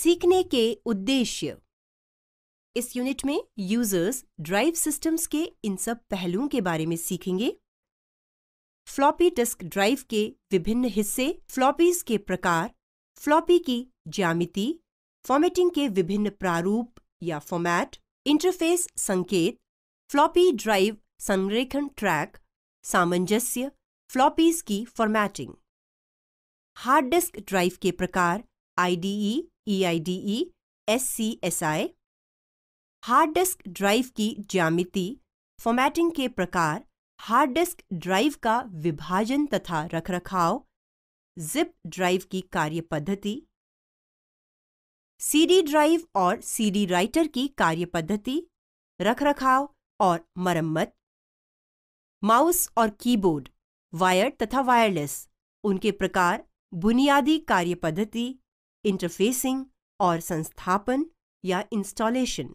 सीखने के उद्देश्य इस यूनिट में यूजर्स ड्राइव सिस्टम्स के इन सब पहलुओं के बारे में सीखेंगे फ्लॉपी डिस्क ड्राइव के विभिन्न हिस्से फ्लॉपीज के प्रकार फ्लॉपी की ज्यामिति फॉर्मेटिंग के विभिन्न प्रारूप या फॉर्मेट इंटरफेस संकेत फ्लॉपी ड्राइव संरेखण ट्रैक सामंजस्य फ्लॉपीज की फॉर्मेटिंग हार्ड डिस्क ड्राइव के प्रकार C S I hard disk drive की ज्यामिति फॉर्मेटिंग के प्रकार हार्ड डिस्क ड्राइव का विभाजन तथा रखरखाव जिप ड्राइव की कार्य पद्धति सीडी ड्राइव और सीडी राइटर की कार्य पद्धति रखरखाव और मरम्मत माउस और कीबोर्ड वायर तथा वायरलेस उनके प्रकार बुनियादी कार्य पद्धति इंटरफेसिंग और संस्थापन या इंस्टॉलेशन